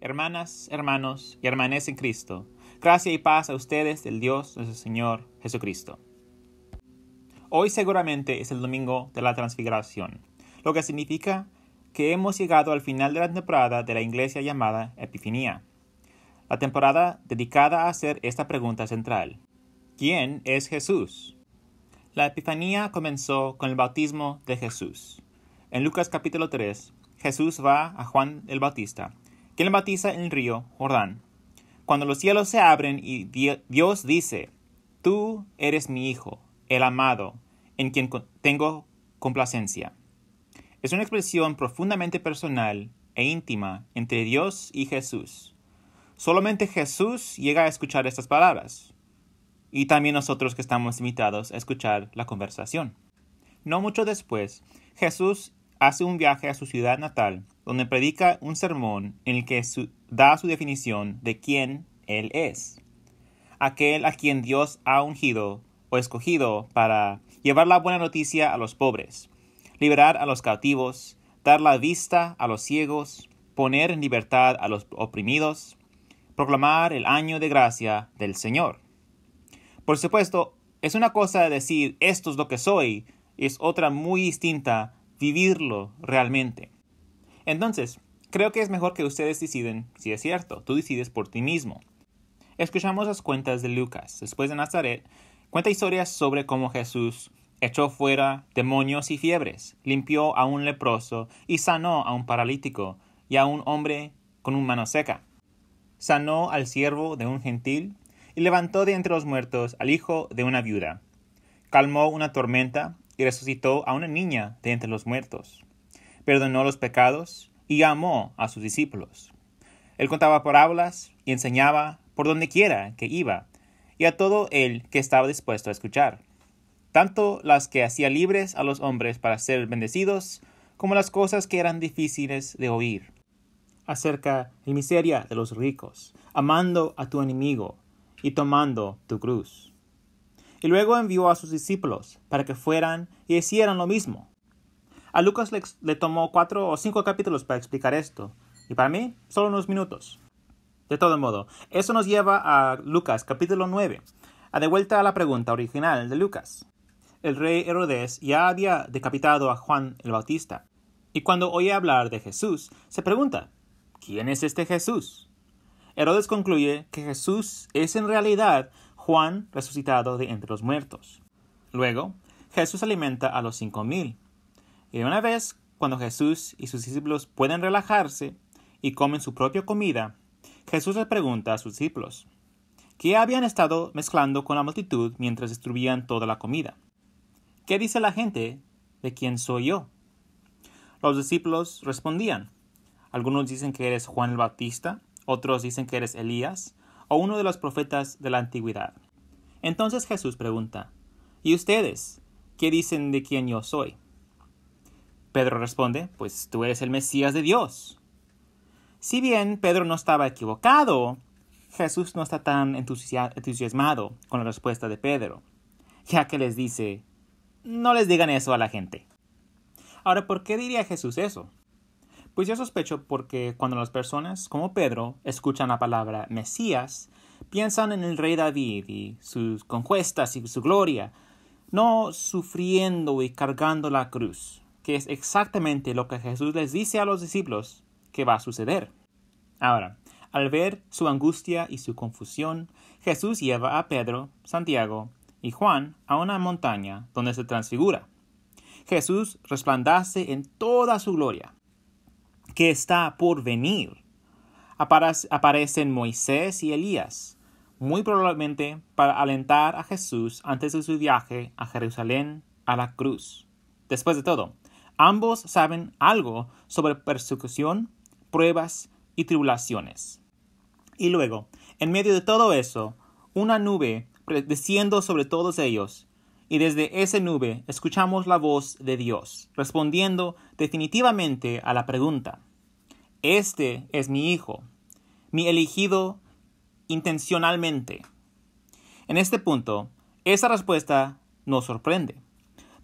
Hermanas, hermanos y hermanes en Cristo, gracia y paz a ustedes del Dios nuestro Señor Jesucristo. Hoy seguramente es el domingo de la transfiguración, lo que significa que hemos llegado al final de la temporada de la iglesia llamada Epifanía, la temporada dedicada a hacer esta pregunta central. ¿Quién es Jesús? La Epifanía comenzó con el bautismo de Jesús. En Lucas capítulo 3, Jesús va a Juan el Bautista que le en el río Jordán. Cuando los cielos se abren y Dios dice, Tú eres mi Hijo, el amado, en quien tengo complacencia. Es una expresión profundamente personal e íntima entre Dios y Jesús. Solamente Jesús llega a escuchar estas palabras, y también nosotros que estamos invitados a escuchar la conversación. No mucho después, Jesús hace un viaje a su ciudad natal, donde predica un sermón en el que da su definición de quién Él es, aquel a quien Dios ha ungido o escogido para llevar la buena noticia a los pobres, liberar a los cautivos, dar la vista a los ciegos, poner en libertad a los oprimidos, proclamar el año de gracia del Señor. Por supuesto, es una cosa decir esto es lo que soy, y es otra muy distinta vivirlo realmente. Entonces, creo que es mejor que ustedes deciden si es cierto, tú decides por ti mismo. Escuchamos las cuentas de Lucas, después de Nazaret, cuenta historias sobre cómo Jesús echó fuera demonios y fiebres, limpió a un leproso y sanó a un paralítico y a un hombre con una mano seca. Sanó al siervo de un gentil y levantó de entre los muertos al hijo de una viuda. Calmó una tormenta y resucitó a una niña de entre los muertos. Perdonó los pecados y amó a sus discípulos. Él contaba hablas y enseñaba por donde quiera que iba, y a todo el que estaba dispuesto a escuchar, tanto las que hacía libres a los hombres para ser bendecidos, como las cosas que eran difíciles de oír, acerca de miseria de los ricos, amando a tu enemigo y tomando tu cruz y luego envió a sus discípulos para que fueran y hicieran lo mismo. A Lucas le, tomó cuatro o cinco capítulos para explicar esto, y para mí solo unos minutos. De todo modo, eso nos lleva a Lucas capítulo 9, a de vuelta a la pregunta original de Lucas. El rey Herodes ya había decapitado a Juan el Bautista, y cuando oye hablar de Jesús, se pregunta, ¿quién es este Jesús? Herodes concluye que Jesús es en realidad Juan resucitado de entre los muertos. Luego, Jesús alimenta a los cinco mil. Y una vez, cuando Jesús y sus discípulos pueden relajarse y comen su propia comida, Jesús les pregunta a sus discípulos, ¿qué habían estado mezclando con la multitud mientras destruían toda la comida? ¿Qué dice la gente de quién soy yo? Los discípulos respondían, algunos dicen que eres Juan el Bautista, otros dicen que eres Elías, o uno de los profetas de la antigüedad. Entonces Jesús pregunta, ¿Y ustedes qué dicen de quién yo soy? Pedro responde, pues tú eres el Mesías de Dios. Si bien Pedro no estaba equivocado, Jesús no está tan entusiasmado con la respuesta de Pedro, ya que les dice, no les digan eso a la gente. Ahora, ¿por qué diría Jesús eso? Pues yo sospecho porque cuando las personas como Pedro escuchan la palabra Mesías, piensan en el rey David y sus conquistas y su gloria, no sufriendo y cargando la cruz, que es exactamente lo que Jesús les dice a los discípulos que va a suceder. Ahora, al ver su angustia y su confusión, Jesús lleva a Pedro, Santiago y Juan a una montaña donde se transfigura. Jesús resplandece en toda su gloria que está por venir. aparecen Moisés y Elías, muy probablemente para alentar a Jesús antes de su viaje a Jerusalén a la cruz. Después de todo, ambos saben algo sobre persecución, pruebas y tribulaciones. Y luego, en medio de todo eso, una nube desciendo sobre todos ellos y desde esa nube escuchamos la voz de Dios, respondiendo definitivamente a la pregunta, este es mi hijo, mi elegido intencionalmente. En este punto, esa respuesta nos sorprende,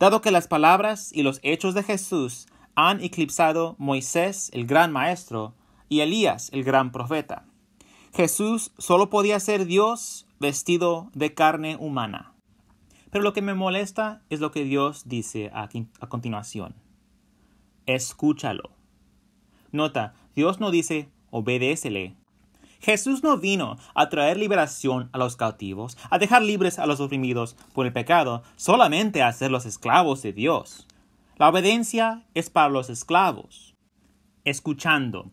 dado que las palabras y los hechos de Jesús han eclipsado Moisés, el gran maestro, y Elías, el gran profeta. Jesús solo podía ser Dios vestido de carne humana. Pero lo que me molesta es lo que Dios dice a continuación. Escúchalo. Nota, Dios no dice, obedécele. Jesús no vino a traer liberación a los cautivos, a dejar libres a los oprimidos por el pecado, solamente a ser los esclavos de Dios. La obediencia es para los esclavos. Escuchando,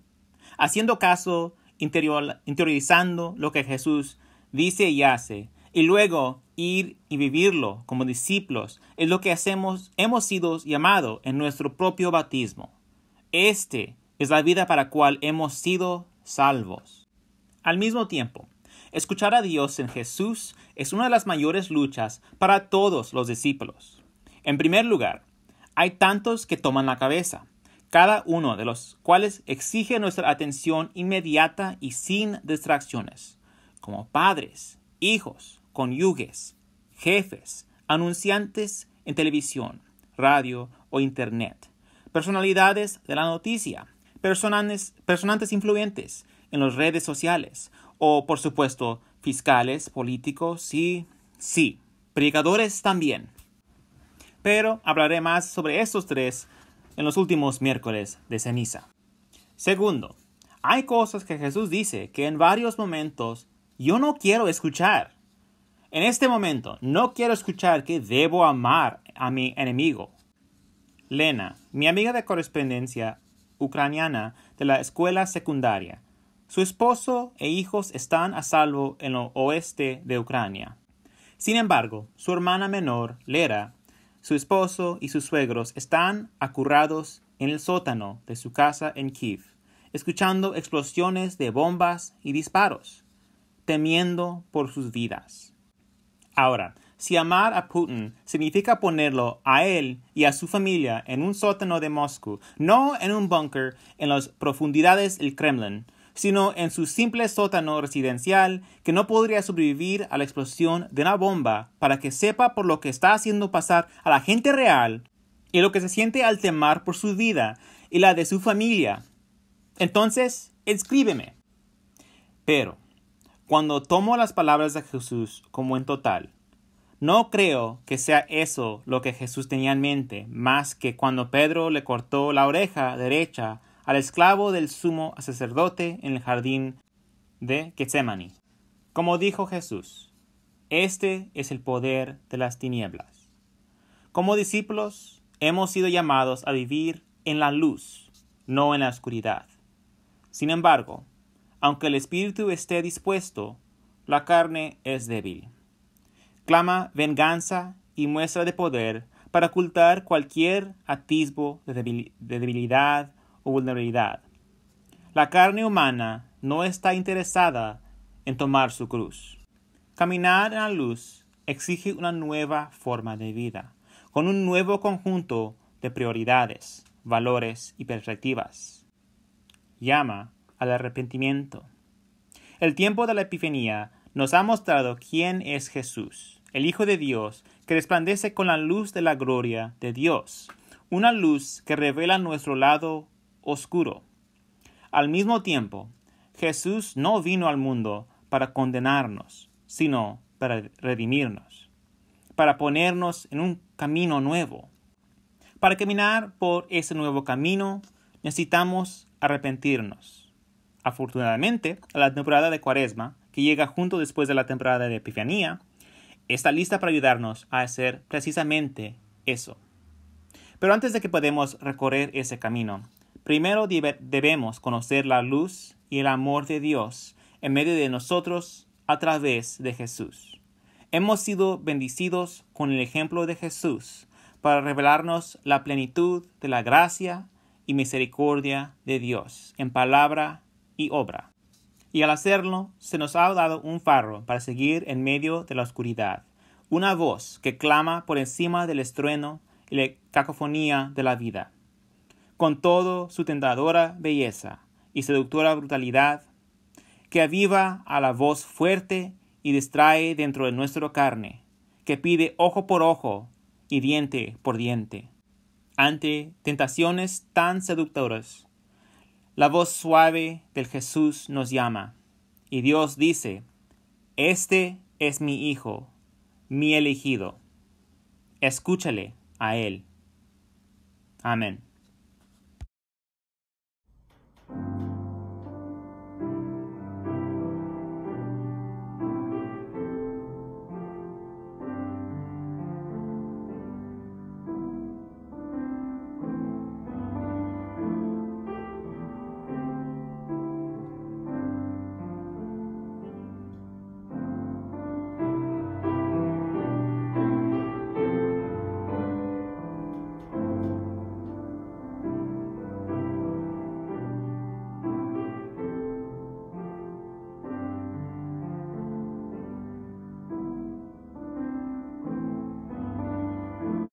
haciendo caso, interiorizando lo que Jesús dice y hace, y luego ir y vivirlo como discípulos es lo que hacemos, hemos sido llamados en nuestro propio bautismo. Este es la vida para cual hemos sido salvos. Al mismo tiempo, escuchar a Dios en Jesús es una de las mayores luchas para todos los discípulos. En primer lugar, hay tantos que toman la cabeza, cada uno de los cuales exige nuestra atención inmediata y sin distracciones, como padres, hijos, conyuges, jefes, anunciantes en televisión, radio o internet, personalidades de la noticia, personantes, personantes influyentes en las redes sociales o, por supuesto, fiscales, políticos sí, sí, predicadores también. Pero hablaré más sobre estos tres en los últimos miércoles de ceniza. Segundo, hay cosas que Jesús dice que en varios momentos yo no quiero escuchar. En este momento no quiero escuchar que debo amar a mi enemigo. Lena, mi amiga de correspondencia, ucraniana de la escuela secundaria. Su esposo e hijos están a salvo en el oeste de Ucrania. Sin embargo, su hermana menor, Lera, su esposo y sus suegros están acurrados en el sótano de su casa en Kiev, escuchando explosiones de bombas y disparos, temiendo por sus vidas. Ahora, si amar a Putin significa ponerlo a él y a su familia en un sótano de Moscú, no en un búnker en las profundidades del Kremlin, sino en su simple sótano residencial que no podría sobrevivir a la explosión de una bomba para que sepa por lo que está haciendo pasar a la gente real y lo que se siente al temar por su vida y la de su familia. Entonces, escríbeme. Pero, cuando tomo las palabras de Jesús como en total, no creo que sea eso lo que Jesús tenía en mente, más que cuando Pedro le cortó la oreja derecha al esclavo del sumo sacerdote en el jardín de Getsemaní. Como dijo Jesús, este es el poder de las tinieblas. Como discípulos, hemos sido llamados a vivir en la luz, no en la oscuridad. Sin embargo, aunque el espíritu esté dispuesto, la carne es débil clama venganza y muestra de poder para ocultar cualquier atisbo de debilidad o vulnerabilidad. La carne humana no está interesada en tomar su cruz. Caminar en la luz exige una nueva forma de vida, con un nuevo conjunto de prioridades, valores y perspectivas. Llama al arrepentimiento. El tiempo de la Epifanía nos ha mostrado quién es Jesús, el Hijo de Dios, que resplandece con la luz de la gloria de Dios, una luz que revela nuestro lado oscuro. Al mismo tiempo, Jesús no vino al mundo para condenarnos, sino para redimirnos, para ponernos en un camino nuevo. Para caminar por ese nuevo camino necesitamos arrepentirnos. Afortunadamente, a la temporada de Cuaresma, que llega junto después de la temporada de Epifanía, está lista para ayudarnos a hacer precisamente eso. Pero antes de que podamos recorrer ese camino, primero debemos conocer la luz y el amor de Dios en medio de nosotros a través de Jesús. Hemos sido bendecidos con el ejemplo de Jesús para revelarnos la plenitud de la gracia y misericordia de Dios en palabra y obra. Y al hacerlo, se nos ha dado un farro para seguir en medio de la oscuridad, una voz que clama por encima del estruendo y la cacofonía de la vida. Con todo su tentadora belleza y seductora brutalidad, que aviva a la voz fuerte y distrae dentro de nuestra carne, que pide ojo por ojo y diente por diente. Ante tentaciones tan seductoras, la voz suave del Jesús nos llama y Dios dice, Este es mi Hijo, mi elegido. Escúchale a Él. Amén.